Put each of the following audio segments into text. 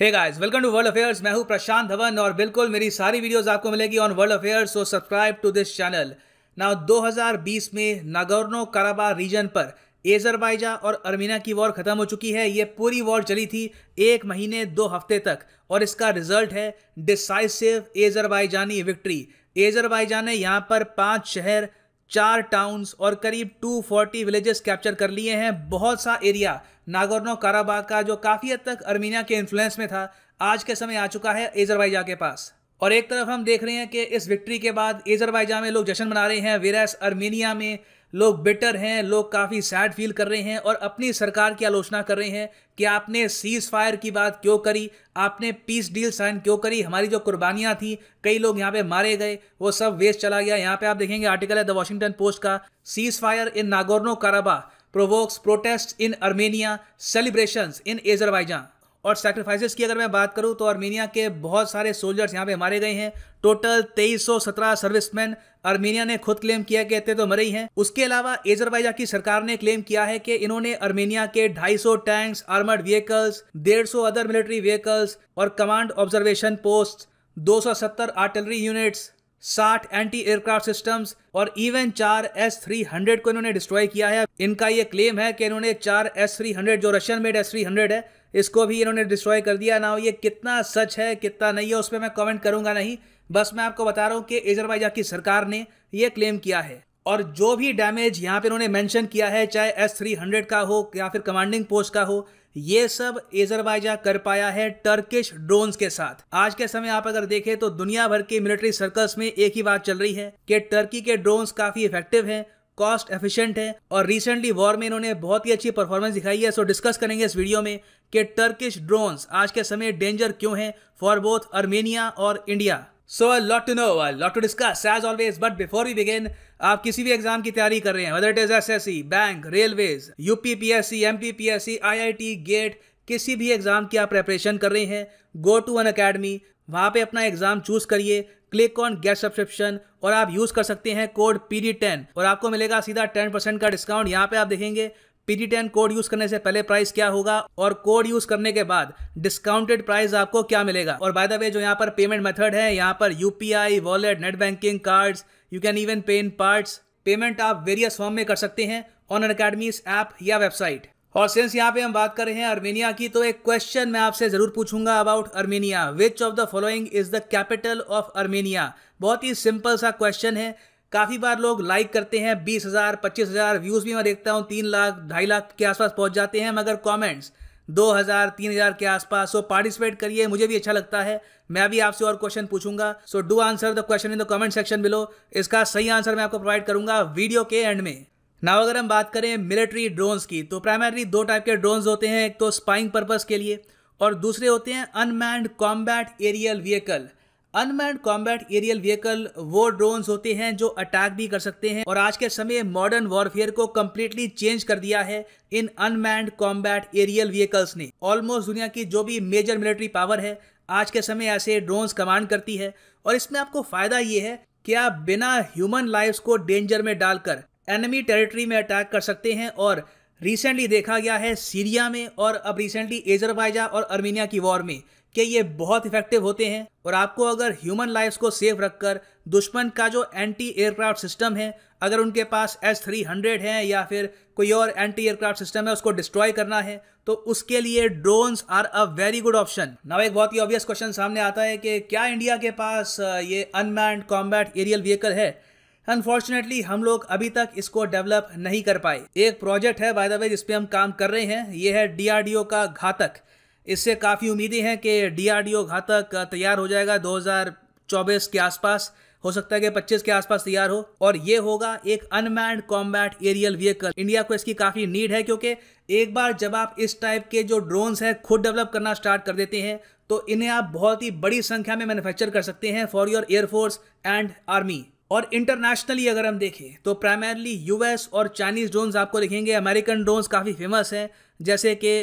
hey guys welcome to world affairs मैं हूं प्रशांत धवन और बिल्कुल मेरी सारी वीडियोस आपको मिलेगी on world affairs so subscribe to this channel now 2020 में नागोर्नो काराबा रीजन पर एजरबाइजा और अर्मीना की वॉर खत्म हो चुकी है ये पूरी वॉर चली थी एक महीने दो हफ्ते तक और इसका रिजल्ट है डिसाइसिव एजरबाइजानी विक्ट्री एजरबाइजान ने यहाँ पर पाँच शहर चार टाउन्स और करीब 240 विलेजेस कैप्चर कर लिए हैं बहुत सा एरिया नागोर्नो काराबाग का जो काफ़ी हद तक अर्मीनिया के इन्फ्लुएंस में था आज के समय आ चुका है एजरबाईजा के पास और एक तरफ हम देख रहे हैं कि इस विक्ट्री के बाद एजरबाईजा में लोग जश्न मना रहे हैं वेरास अर्मीनिया में लोग बेटर हैं लोग काफ़ी सैड फील कर रहे हैं और अपनी सरकार की आलोचना कर रहे हैं कि आपने सीज़ फायर की बात क्यों करी आपने पीस डील साइन क्यों करी हमारी जो कुर्बानियां थी कई लोग यहाँ पे मारे गए वो सब वेस्ट चला गया यहाँ पे आप देखेंगे आर्टिकल है द वॉशिंगटन पोस्ट का ceasefire in Nagorno Karabakh provokes protest in Armenia celebrations in Azerbaijan और सेक्रीफाइसेस की अगर मैं बात करूं तो आर्मेनिया के बहुत सारे सोल्जर्स यहां पे मारे गए हैं टोटल 2317 सर्विसमैन आर्मेनिया ने खुद क्लेम किया कि इतने तो मरे ही हैं उसके अलावा एजरबाइजा की सरकार ने क्लेम किया है कि इन्होंने आर्मेनिया के 250 tanks armoured vehicles 150 other military vehicles और कमांड ऑब्जर्वेशन पोस्ट दो आर्टिलरी यूनिट्स साठ एंटी एयरक्राफ्ट सिस्टम्स और इवन चार एस थ्री हंड्रेड को इन्होंने डिस्ट्रॉय किया है इनका ये क्लेम है कि इन्होंने चार एस थ्री हंड्रेड जो Russian made S three hundred है इसको भी इन्होंने डिस्ट्रॉय कर दिया ना ये कितना सच है कितना नहीं है उस पर मैं कमेंट करूंगा नहीं बस मैं आपको बता रहा हूँ कि एजरबाइजा की सरकार ने यह क्लेम किया है और जो भी डैमेज यहाँ पे इन्होंने मेंशन किया है चाहे एस थ्री हंड्रेड का हो या फिर कमांडिंग पोस्ट का हो ये सब एजरबाइजा कर पाया है टर्किश ड्रोन्स के साथ आज के समय आप अगर देखें तो दुनिया भर के मिलिट्री सर्कल्स में एक ही बात चल रही है कि टर्की के ड्रोन्स काफी इफेक्टिव हैं कॉस्ट एफिशिएंट है और रिसेंटली वॉर में इन्होंने बहुत ही अच्छी परफॉर्मेंस दिखाई है सो डिस्कस करेंगे इस वीडियो में कि टर्किश ड्रोन्स आज के समय डेंजर क्यों हैं फॉर बोथ अर्मेनिया और India so a lot to know a lot to discuss as always but before we begin आप किसी भी एग्जाम की तैयारी कर रहे हैं whether it is S S C bank railways UPPSC I T GATE किसी भी एग्जाम की आप प्रेपरेशन कर रहे हैं गो टू अन अकेडमी वहाँ पे अपना एग्जाम चूज करिए क्लिक ऑन गेट सब्सक्रिप्शन और आप यूज कर सकते हैं कोड पी डी टेन और आपको मिलेगा सीधा टेन परसेंट का डिस्काउंट यहाँ पे आप देखेंगे पीटी टेन कोड यूज करने से पहले प्राइस क्या होगा और कोड यूज करने के बाद डिस्काउंटेड प्राइस आपको क्या मिलेगा और बाय द वे जो यहाँ पर पेमेंट मेथड है यहाँ पर UPI wallet net banking cards you can even pay in parts payment आप वेरियस फॉर्म में कर सकते हैं ऑन अकेडमी ऐप या वेबसाइट और सेंस यहाँ पे हम बात कर रहे हैं अर्मेनिया की तो एक क्वेश्चन मैं आपसे जरूर पूछूंगा about Armenia which of the following is the capital of Armenia बहुत ही सिंपल सा क्वेश्चन है काफ़ी बार लोग लाइक करते हैं बीस हज़ार पच्चीस हज़ार व्यूज़ भी मैं देखता हूँ तीन लाख ढाई लाख के आसपास पहुँच जाते हैं मगर कॉमेंट्स दो हज़ार तीन हज़ार के आसपास सो पार्टिसिपेट करिए मुझे भी अच्छा लगता है मैं भी आपसे और क्वेश्चन पूछूंगा so do answer the question in the comment section below इसका सही आंसर मैं आपको प्रोवाइड करूंगा वीडियो के एंड में नाव अगर हम बात करें मिलिट्री ड्रोन्स की तो प्राइमरी दो टाइप के ड्रोन्स होते हैं एक तो स्पाइंग पर्पज़ के लिए और दूसरे होते हैं unmanned combat aerial vehicle unmanned combat aerial vehicle वो ड्रोन्स होते हैं जो अटैक भी कर सकते हैं और आज के समय मॉडर्न वॉरफेयर को कम्प्लीटली चेंज कर दिया है इन अनमैंड कॉम्बैट एरियल व्हीकल्स ने ऑलमोस्ट दुनिया की जो भी मेजर मिलिट्री पावर है आज के समय ऐसे ड्रोन्स कमांड करती है और इसमें आपको फायदा ये है कि आप बिना ह्यूमन लाइफ को डेंजर में डालकर एनिमी टेरिटरी में अटैक कर सकते हैं और रिसेंटली देखा गया है सीरिया में और अब रिसेंटली एजरबाइजा और अर्मीनिया की वॉर में कि ये बहुत इफेक्टिव होते हैं और आपको अगर ह्यूमन लाइफ को सेफ रखकर दुश्मन का जो एंटी एयरक्राफ्ट सिस्टम है अगर उनके पास एस थ्री हंड्रेड है या फिर कोई और एंटी एयरक्राफ्ट सिस्टम है उसको डिस्ट्रॉय करना है तो उसके लिए drones are a very good option now एक बहुत ही ऑब्वियस क्वेश्चन सामने आता है कि क्या इंडिया के पास uh, ये अनमैंड कॉम्बैट एरियल व्हीकल है अनफॉर्चुनेटली हम लोग अभी तक इसको डेवलप नहीं कर पाए एक प्रोजेक्ट है बाय द वे जिसपे हम काम कर रहे हैं ये है डीआरडीओ का घातक इससे काफ़ी उम्मीदें हैं कि डीआरडीओ घातक तैयार हो जाएगा 2024 के आसपास हो सकता है कि 25 के आसपास तैयार हो और ये होगा एक unmanned combat aerial vehicle India को इसकी काफ़ी नीड है क्योंकि एक बार जब आप इस टाइप के जो ड्रोन्स हैं खुद डेवलप करना स्टार्ट कर देते हैं तो इन्हें आप बहुत ही बड़ी संख्या में मैन्युफैक्चर कर सकते हैं for your air force and army और इंटरनेशनली अगर हम देखें तो प्राइमरली यूएस और चाइनीज ड्रोन्स आपको देखेंगे अमेरिकन ड्रोन्स काफ़ी फेमस हैं जैसे कि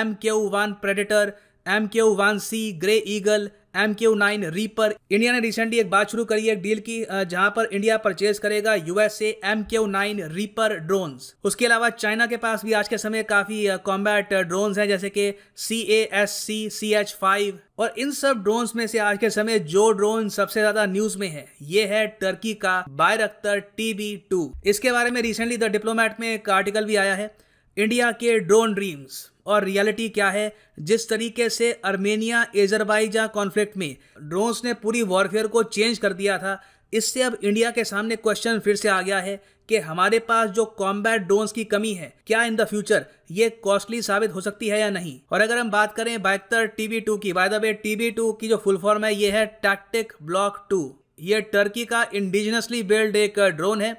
M Q one Predator M Q one C Gray Eagle M Q nine Reaper India ने रिसेंटली एक बात शुरू करी है एक डील की जहां पर इंडिया परचेज करेगा USA M Q nine Reaper drones उसके अलावा चाइना के पास भी आज के समय काफी कॉम्बैट ड्रोन्स हैं जैसे कि C A S C C H five और इन सब ड्रोन्स में से आज के समय जो ड्रोन सबसे ज्यादा न्यूज में है ये है टर्की का बायरख्तर टीबी टू इसके बारे में रिसेंटली द डिप्लोमैट में एक आर्टिकल भी आया है इंडिया के ड्रोन ड्रीम्स और रियलिटी क्या है जिस तरीके से अर्मेनिया एजरबाइजा कॉन्फ्लिक्ट में ड्रोन्स ने पूरी वॉरफेयर को चेंज कर दिया था इससे अब इंडिया के सामने क्वेश्चन फिर से आ गया है कि हमारे पास जो कॉम्बैट ड्रोन्स की कमी है क्या इन द फ्यूचर ये कॉस्टली साबित हो सकती है या नहीं और अगर हम बात करें बहत्तर बी टू की by the way TB two की जो फुल फॉर्म है ये है टैक्टिक ब्लॉक टू ये टर्की का इंडिजिनसली बिल्ड एक ड्रोन है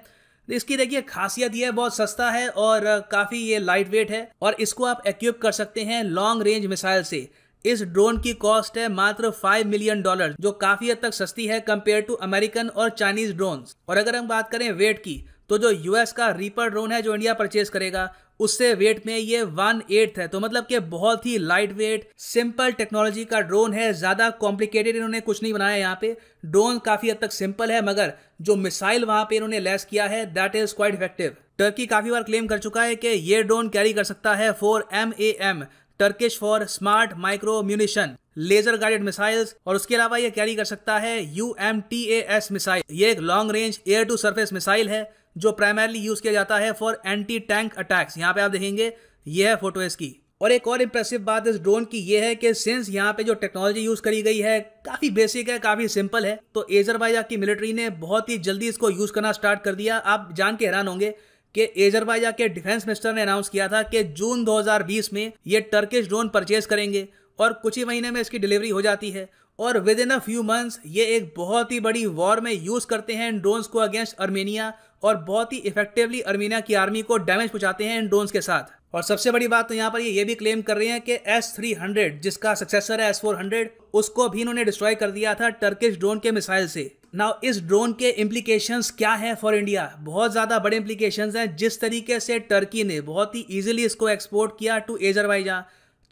तो इसकी देखिए खासियत यह बहुत सस्ता है और काफ़ी ये लाइट वेट है और इसको आप एक्यूब कर सकते हैं लॉन्ग रेंज मिसाइल से इस ड्रोन की कॉस्ट है मात्र 5 मिलियन डॉलर जो काफ़ी हद तक सस्ती है कंपेयर टू अमेरिकन और चाइनीज ड्रोन और अगर हम बात करें वेट की तो जो यूएस का रीपर ड्रोन है जो इंडिया परचेज करेगा उससे वेट में ये वन एट्थ है तो मतलब कि बहुत ही लाइट वेट सिंपल टेक्नोलॉजी का ड्रोन है ज़्यादा कॉम्प्लिकेटेड इन्होंने कुछ नहीं बनाया यहाँ पे ड्रोन काफ़ी हद तक सिंपल है मगर जो मिसाइल वहाँ पे इन्होंने लैस किया है that is quite effective Turkey काफ़ी बार क्लेम कर चुका है कि ये ड्रोन कैरी कर सकता है four M A M Turkish for smart micro munition laser guided missiles और उसके अलावा ये कैरी कर सकता है U M T A S missile ये एक long range air to surface missile है जो प्राइमरली यूज़ किया जाता है फॉर एंटी टैंक अटैक्स यहाँ पे आप देखेंगे ये है फोटो इसकी और एक और इम्प्रेसिव बात इस ड्रोन की ये है कि सिंस यहाँ पे जो टेक्नोलॉजी यूज करी गई है काफी बेसिक है काफी सिंपल है तो एजरबाइजा की मिलिट्री ने बहुत ही जल्दी इसको यूज करना स्टार्ट कर दिया आप जान के हैरान होंगे कि एजरबाइजा के डिफेंस मिनिस्टर ने अनाउंस किया था कि जून 2020 में ये टर्किश ड्रोन परचेज करेंगे और कुछ ही महीने में इसकी डिलीवरी हो जाती है और within a few months ये एक बहुत ही बड़ी वॉर में यूज़ करते हैं इन ड्रोन्स को अगेंस्ट अर्मेनिया और बहुत ही इफेक्टिवली अर्मेनिया की आर्मी को डैमेज पहुंचाते हैं इन ड्रोन्स के साथ और सबसे बड़ी बात तो यहाँ पर ये ये भी क्लेम कर रहे हैं कि एस थ्री हंड्रेड जिसका सक्सेसर है एस फोर हंड्रेड उसको भी इन्होंने डिस्ट्रॉय कर दिया था टर्किश ड्रोन के मिसाइल से नाउ इस ड्रोन के इम्प्लीकेशन क्या है फॉर इंडिया बहुत ज़्यादा बड़े इम्प्लीकेशन हैं जिस तरीके से टर्की ने बहुत ही ईजिली इसको एक्सपोर्ट किया टू एजरवाइजा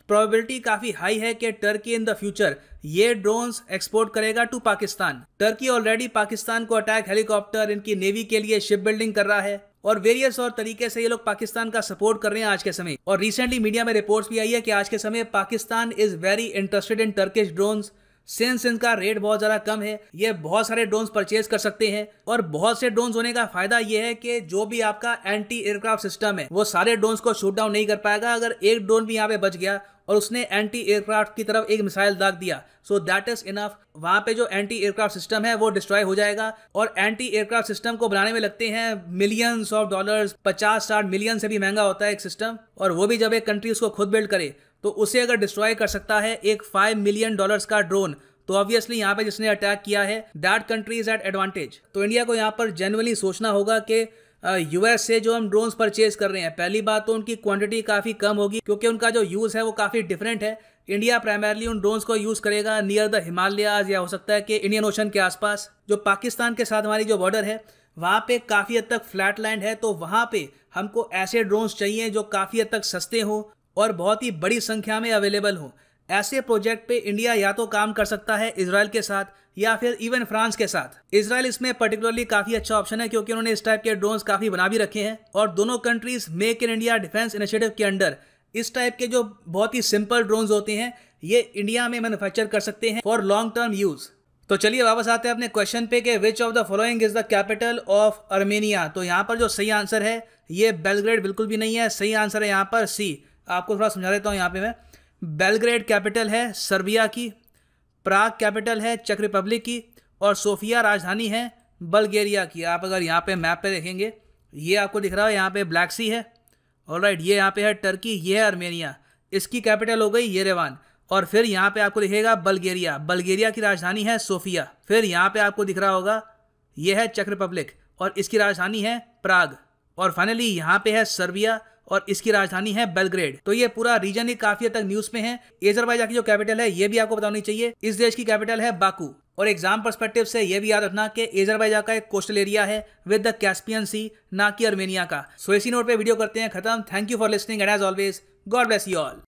प्रोबेबिलिटी काफ़ी हाई है कि टर्की इन द फ्यूचर ये ड्रोन्स एक्सपोर्ट करेगा to Pakistan Turkey already Pakistan को अटैक हेलीकॉप्टर इनकी नेवी के लिए शिप बिल्डिंग कर रहा है और वेरियस और तरीके से ये लोग पाकिस्तान का सपोर्ट कर रहे हैं आज के समय और रिसेंटली मीडिया में रिपोर्ट्स भी आई है कि आज के समय Pakistan is very interested in Turkish drones since इनका रेट बहुत ज़्यादा कम है ये बहुत सारे ड्रोन्स परचेज कर सकते हैं और बहुत से ड्रोन्स होने का फायदा यह है कि जो भी आपका एंटी एयरक्राफ्ट सिस्टम है वो सारे ड्रोन्स को शूट डाउन नहीं कर पाएगा अगर एक ड्रोन भी यहाँ पे बच गया और उसने एंटी एयरक्राफ्ट की तरफ एक मिसाइल दाग दिया सो दैट इज इनफ वहां पे जो एंटी एयरक्राफ्ट सिस्टम है वो डिस्ट्रॉय हो जाएगा और एंटी एयरक्राफ्ट सिस्टम को बनाने में लगते हैं मिलियंस ऑफ डॉलर्स पचास साठ मिलियन से भी महंगा होता है एक सिस्टम और वो भी जब एक कंट्री उसको खुद बिल्ड करे तो उसे अगर डिस्ट्रॉय कर सकता है एक फाइव मिलियन डॉलर्स का ड्रोन तो ऑब्वियसली यहाँ पे जिसने अटैक किया है that country is at advantage तो इंडिया को यहाँ पर जेनुअली सोचना होगा कि यूएस से जो हम ड्रोन्स परचेज कर रहे हैं पहली बात तो उनकी क्वांटिटी काफ़ी कम होगी क्योंकि उनका जो यूज़ है वो काफ़ी डिफरेंट है इंडिया प्राइमरली उन ड्रोन्स को यूज़ करेगा नियर द हिमालयाज या हो सकता है कि इंडियन ओशन के आसपास जो पाकिस्तान के साथ हमारी जो बॉर्डर है वहाँ पे काफ़ी हद तक फ्लैट लैंड है तो वहाँ पे हमको ऐसे ड्रोन्स चाहिए जो काफ़ी हद तक सस्ते हों और बहुत ही बड़ी संख्या में अवेलेबल हों ऐसे प्रोजेक्ट पे इंडिया या तो काम कर सकता है इसराइल के साथ या फिर इवन फ्रांस के साथ इसराइल इसमें पर्टिकुलरली काफी अच्छा ऑप्शन है क्योंकि उन्होंने इस टाइप के ड्रोन्स काफी बना भी रखे हैं और दोनों countries make in India defence initiative के अंडर इस टाइप के जो बहुत ही सिंपल ड्रोन्स होते हैं ये इंडिया में मैन्युफैक्चर कर सकते हैं फॉर लॉन्ग टर्म यूज़ तो चलिए वापस आते हैं अपने क्वेश्चन पे कि which of the following is the capital of Armenia तो यहाँ पर जो सही आंसर है ये बेलग्रेड बिल्कुल भी नहीं है सही आंसर है यहाँ पर सी आपको थोड़ा समझा देता हूँ यहाँ पे मैं बेलग्रेड कैपिटल है सर्बिया की प्राग कैपिटल है चेक रिपब्लिक की और सोफिया राजधानी है बल्गेरिया की आप अगर यहाँ पे मैप पे देखेंगे ये आपको दिख रहा है यहाँ पे ब्लैक सी है और राइट ये यहाँ पे है टर्की ये है अर्मेनिया इसकी कैपिटल हो गई येरेवान और फिर यहाँ पे आपको दिखेगा बल्गेरिया बल्गेरिया की राजधानी है सोफिया फिर यहाँ पे आपको दिख रहा होगा ये है चेक रिपब्लिक और इसकी राजधानी है प्राग और फाइनली यहाँ पे है सर्बिया और इसकी राजधानी है बेलग्रेड तो ये पूरा रीजन ही काफी तक न्यूज में है एजरबाइजा की जो कैपिटल है ये भी आपको बतानी चाहिए इस देश की कैपिटल है बाकू और एग्जाम परस्पेक्टिव से यह भी याद रखना कि एजरबाइजा का एक कोस्टल एरिया है विद द कैस्पियन सी ना कि अर्मेनिया का सो इसी नोट पे वीडियो करते हैं खत्म thank you for listening and as always God bless you all